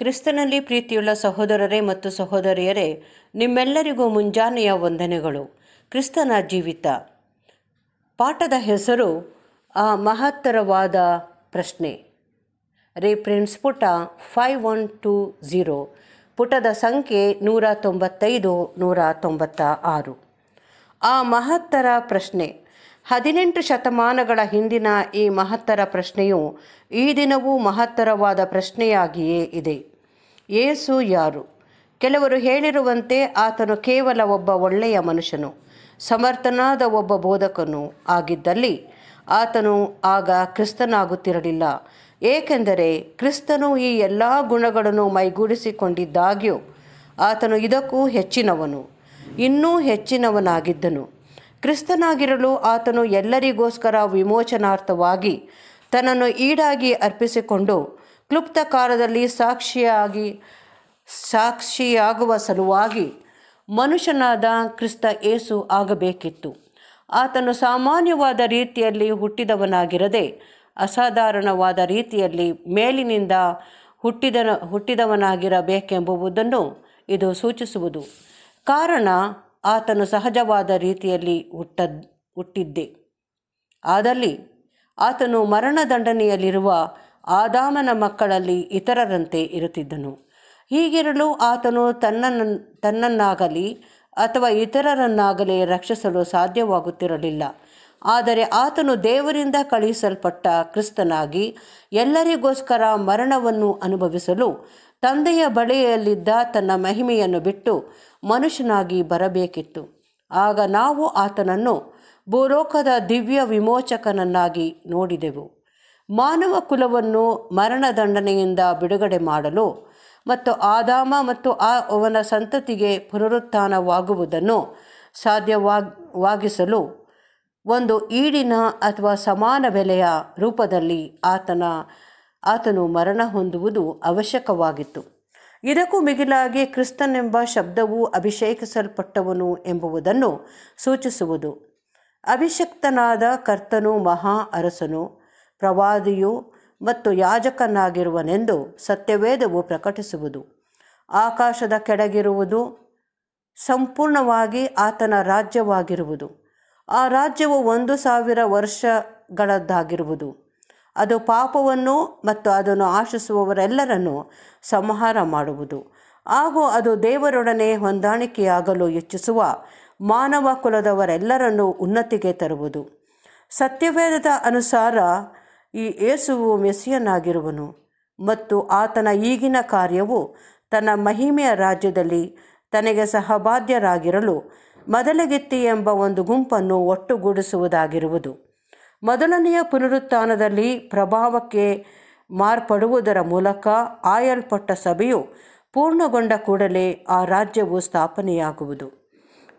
ಕ್ರಿಸ್ತನಲ್ಲಿ ಪ್ರೀತಿಯುಳ್ಳ ಸಹೋದರರೇ ಮತ್ತು ಸಹೋದರಿಯರೇ ನಿಮ್ಮೆಲ್ಲರಿಗೂ ಮುಂಜಾನೆಯ ವಂದನೆಗಳು ಕ್ರಿಸ್ತನ ಜೀವಿತ ಪಾಠದ ಹೆಸರು ಆ ಮಹತ್ತರವಾದ ಪ್ರಶ್ನೆ ರೆಫರೆನ್ಸ್ ಪುಟ ಫೈವ್ ಒನ್ ಟು ಝೀರೋ ಪುಟದ ಸಂಖ್ಯೆ ನೂರ ತೊಂಬತ್ತೈದು ನೂರ ತೊಂಬತ್ತ ಆರು ಆ ಮಹತ್ತರ ಪ್ರಶ್ನೆ ಹದಿನೆಂಟು ಶತಮಾನಗಳ ಹಿಂದಿನ ಈ ಮಹತ್ತರ ಪ್ರಶ್ನೆಯು ಈ ದಿನವೂ ಮಹತ್ತರವಾದ ಪ್ರಶ್ನೆಯಾಗಿಯೇ ಇದೆ ಏಸು ಯಾರು ಕೆಲವರು ಹೇಳಿರುವಂತೆ ಆತನು ಕೇವಲ ಒಬ್ಬ ಒಳ್ಳೆಯ ಮನುಷ್ಯನು ಸಮರ್ಥನಾದ ಒಬ್ಬ ಬೋಧಕನು ಆಗಿದ್ದಲ್ಲಿ ಆತನು ಆಗ ಕ್ರಿಸ್ತನಾಗುತ್ತಿರಲಿಲ್ಲ ಏಕೆಂದರೆ ಕ್ರಿಸ್ತನು ಈ ಎಲ್ಲ ಗುಣಗಳನ್ನು ಮೈಗೂಡಿಸಿಕೊಂಡಿದ್ದಾಗ್ಯೂ ಆತನು ಇದಕ್ಕೂ ಹೆಚ್ಚಿನವನು ಇನ್ನೂ ಹೆಚ್ಚಿನವನಾಗಿದ್ದನು ಕ್ರಿಸ್ತನಾಗಿರಲು ಆತನು ಎಲ್ಲರಿಗೋಸ್ಕರ ವಿಮೋಚನಾರ್ಥವಾಗಿ ತನ್ನನ್ನು ಈಡಾಗಿ ಅರ್ಪಿಸಿಕೊಂಡು ಕಾಲದಲ್ಲಿ ಸಾಕ್ಷಿಯಾಗಿ ಸಾಕ್ಷಿಯಾಗುವ ಸಲುವಾಗಿ ಮನುಷ್ಯನಾದ ಕ್ರಿಸ್ತ ಏಸು ಆಗಬೇಕಿತ್ತು ಆತನು ಸಾಮಾನ್ಯವಾದ ರೀತಿಯಲ್ಲಿ ಹುಟ್ಟಿದವನಾಗಿರದೆ ಅಸಾಧಾರಣವಾದ ರೀತಿಯಲ್ಲಿ ಮೇಲಿನಿಂದ ಹುಟ್ಟಿದನ ಹುಟ್ಟಿದವನಾಗಿರಬೇಕೆಂಬುವುದನ್ನು ಇದು ಸೂಚಿಸುವುದು ಕಾರಣ ಆತನು ಸಹಜವಾದ ರೀತಿಯಲ್ಲಿ ಹುಟ್ಟ ಹುಟ್ಟಿದ್ದೆ ಆದಲ್ಲಿ ಆತನು ಮರಣದಂಡನೆಯಲ್ಲಿರುವ ಆದಾಮನ ಮಕ್ಕಳಲ್ಲಿ ಇತರರಂತೆ ಇರುತ್ತಿದ್ದನು ಹೀಗಿರಲು ಆತನು ತನ್ನ ತನ್ನನ್ನಾಗಲಿ ಅಥವಾ ಇತರರನ್ನಾಗಲಿ ರಕ್ಷಿಸಲು ಸಾಧ್ಯವಾಗುತ್ತಿರಲಿಲ್ಲ ಆದರೆ ಆತನು ದೇವರಿಂದ ಕಳುಹಿಸಲ್ಪಟ್ಟ ಕ್ರಿಸ್ತನಾಗಿ ಎಲ್ಲರಿಗೋಸ್ಕರ ಮರಣವನ್ನು ಅನುಭವಿಸಲು ತಂದೆಯ ಬಳಿಯಲ್ಲಿದ್ದ ತನ್ನ ಮಹಿಮೆಯನ್ನು ಬಿಟ್ಟು ಮನುಷ್ಯನಾಗಿ ಬರಬೇಕಿತ್ತು ಆಗ ನಾವು ಆತನನ್ನು ಭೂಲೋಕದ ದಿವ್ಯ ವಿಮೋಚಕನನ್ನಾಗಿ ನೋಡಿದೆವು ಮಾನವ ಕುಲವನ್ನು ಮರಣದಂಡನೆಯಿಂದ ಬಿಡುಗಡೆ ಮಾಡಲು ಮತ್ತು ಆದಾಮ ಮತ್ತು ಆ ಅವನ ಸಂತತಿಗೆ ಪುನರುತ್ಥಾನವಾಗುವುದನ್ನು ಸಾಧ್ಯವಾಗಿಸಲು ಒಂದು ಈಡಿನ ಅಥವಾ ಸಮಾನ ಬೆಲೆಯ ರೂಪದಲ್ಲಿ ಆತನ ಆತನು ಮರಣ ಹೊಂದುವುದು ಅವಶ್ಯಕವಾಗಿತ್ತು ಇದಕ್ಕೂ ಮಿಗಿಲಾಗಿ ಕ್ರಿಸ್ತನೆಂಬ ಶಬ್ದವು ಅಭಿಷೇಕಿಸಲ್ಪಟ್ಟವನು ಎಂಬುವುದನ್ನು ಸೂಚಿಸುವುದು ಅಭಿಷಕ್ತನಾದ ಕರ್ತನು ಮಹಾ ಅರಸನು ಪ್ರವಾದಿಯು ಮತ್ತು ಯಾಜಕನಾಗಿರುವನೆಂದು ಸತ್ಯವೇದವು ಪ್ರಕಟಿಸುವುದು ಆಕಾಶದ ಕೆಡಗಿರುವುದು ಸಂಪೂರ್ಣವಾಗಿ ಆತನ ರಾಜ್ಯವಾಗಿರುವುದು ಆ ರಾಜ್ಯವು ಒಂದು ಸಾವಿರ ವರ್ಷಗಳದ್ದಾಗಿರುವುದು ಅದು ಪಾಪವನ್ನು ಮತ್ತು ಅದನ್ನು ಆಶಿಸುವವರೆಲ್ಲರನ್ನು ಸಂಹಾರ ಮಾಡುವುದು ಹಾಗೂ ಅದು ದೇವರೊಡನೆ ಹೊಂದಾಣಿಕೆಯಾಗಲು ಇಚ್ಛಿಸುವ ಮಾನವ ಕುಲದವರೆಲ್ಲರನ್ನು ಉನ್ನತಿಗೆ ತರುವುದು ಸತ್ಯವೇದದ ಅನುಸಾರ ಈ ಏಸುವು ಮೆಸ್ಸಿಯನಾಗಿರುವನು ಮತ್ತು ಆತನ ಈಗಿನ ಕಾರ್ಯವು ತನ್ನ ಮಹಿಮೆಯ ರಾಜ್ಯದಲ್ಲಿ ತನಗೆ ಸಹಬಾಧ್ಯರಾಗಿರಲು ಮೊದಲಗೆತ್ತಿ ಎಂಬ ಒಂದು ಗುಂಪನ್ನು ಒಟ್ಟುಗೂಡಿಸುವುದಾಗಿರುವುದು ಮೊದಲನೆಯ ಪುನರುತ್ಥಾನದಲ್ಲಿ ಪ್ರಭಾವಕ್ಕೆ ಮಾರ್ಪಡುವುದರ ಮೂಲಕ ಆಯಲ್ಪಟ್ಟ ಸಭೆಯು ಪೂರ್ಣಗೊಂಡ ಕೂಡಲೇ ಆ ರಾಜ್ಯವು ಸ್ಥಾಪನೆಯಾಗುವುದು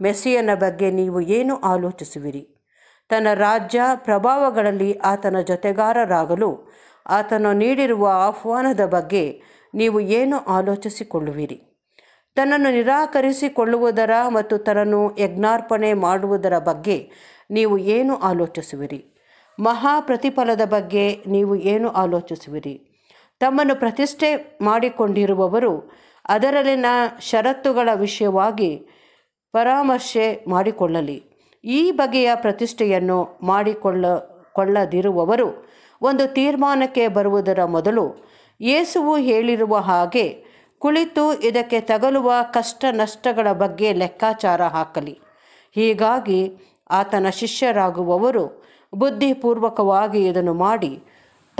ಮೆಸ್ಸಿಯನ ಬಗ್ಗೆ ನೀವು ಏನು ಆಲೋಚಿಸುವಿರಿ ತನ್ನ ರಾಜ್ಯ ಪ್ರಭಾವಗಳಲ್ಲಿ ಆತನ ಜೊತೆಗಾರರಾಗಲು ಆತನು ನೀಡಿರುವ ಆಹ್ವಾನದ ಬಗ್ಗೆ ನೀವು ಏನು ಆಲೋಚಿಸಿಕೊಳ್ಳುವಿರಿ ತನ್ನನ್ನು ನಿರಾಕರಿಸಿಕೊಳ್ಳುವುದರ ಮತ್ತು ತನ್ನನ್ನು ಯಜ್ಞಾರ್ಪಣೆ ಮಾಡುವುದರ ಬಗ್ಗೆ ನೀವು ಏನು ಆಲೋಚಿಸುವಿರಿ ಮಹಾ ಪ್ರತಿಫಲದ ಬಗ್ಗೆ ನೀವು ಏನು ಆಲೋಚಿಸುವಿರಿ ತಮ್ಮನ್ನು ಪ್ರತಿಷ್ಠೆ ಮಾಡಿಕೊಂಡಿರುವವರು ಅದರಲ್ಲಿನ ಷರತ್ತುಗಳ ವಿಷಯವಾಗಿ ಪರಾಮರ್ಶೆ ಮಾಡಿಕೊಳ್ಳಲಿ ಈ ಬಗೆಯ ಪ್ರತಿಷ್ಠೆಯನ್ನು ಮಾಡಿಕೊಳ್ಳ ಕೊಳ್ಳದಿರುವವರು ಒಂದು ತೀರ್ಮಾನಕ್ಕೆ ಬರುವುದರ ಮೊದಲು ಯೇಸುವು ಹೇಳಿರುವ ಹಾಗೆ ಕುಳಿತು ಇದಕ್ಕೆ ತಗಲುವ ಕಷ್ಟ ನಷ್ಟಗಳ ಬಗ್ಗೆ ಲೆಕ್ಕಾಚಾರ ಹಾಕಲಿ ಹೀಗಾಗಿ ಆತನ ಶಿಷ್ಯರಾಗುವವರು ಬುದ್ಧಿಪೂರ್ವಕವಾಗಿ ಇದನ್ನು ಮಾಡಿ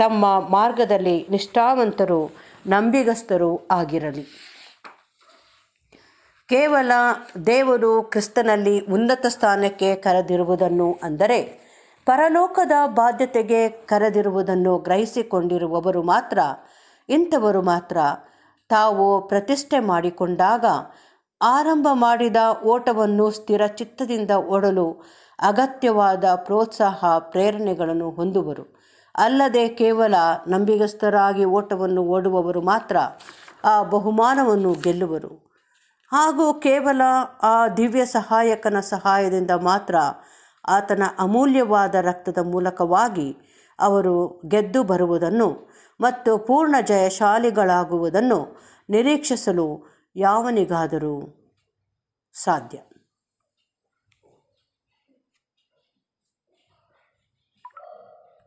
ತಮ್ಮ ಮಾರ್ಗದಲ್ಲಿ ನಿಷ್ಠಾವಂತರು ನಂಬಿಗಸ್ತರು ಆಗಿರಲಿ ಕೇವಲ ದೇವರು ಕ್ರಿಸ್ತನಲ್ಲಿ ಉನ್ನತ ಸ್ಥಾನಕ್ಕೆ ಕರೆದಿರುವುದನ್ನು ಅಂದರೆ ಪರಲೋಕದ ಬಾಧ್ಯತೆಗೆ ಕರೆದಿರುವುದನ್ನು ಗ್ರಹಿಸಿಕೊಂಡಿರುವವರು ಮಾತ್ರ ಇಂಥವರು ಮಾತ್ರ ತಾವು ಪ್ರತಿಷ್ಠೆ ಮಾಡಿಕೊಂಡಾಗ ಆರಂಭ ಮಾಡಿದ ಓಟವನ್ನು ಸ್ಥಿರ ಚಿತ್ತದಿಂದ ಓಡಲು ಅಗತ್ಯವಾದ ಪ್ರೋತ್ಸಾಹ ಪ್ರೇರಣೆಗಳನ್ನು ಹೊಂದುವರು ಅಲ್ಲದೆ ಕೇವಲ ನಂಬಿಗಸ್ಥರಾಗಿ ಓಟವನ್ನು ಓಡುವವರು ಮಾತ್ರ ಆ ಬಹುಮಾನವನ್ನು ಗೆಲ್ಲುವರು ಹಾಗೂ ಕೇವಲ ಆ ದಿವ್ಯ ಸಹಾಯಕನ ಸಹಾಯದಿಂದ ಮಾತ್ರ ಆತನ ಅಮೂಲ್ಯವಾದ ರಕ್ತದ ಮೂಲಕವಾಗಿ ಅವರು ಗೆದ್ದು ಬರುವುದನ್ನು ಮತ್ತು ಪೂರ್ಣ ಜಯಶಾಲಿಗಳಾಗುವುದನ್ನು ನಿರೀಕ್ಷಿಸಲು ಯಾವನಿಗಾದರೂ ಸಾಧ್ಯ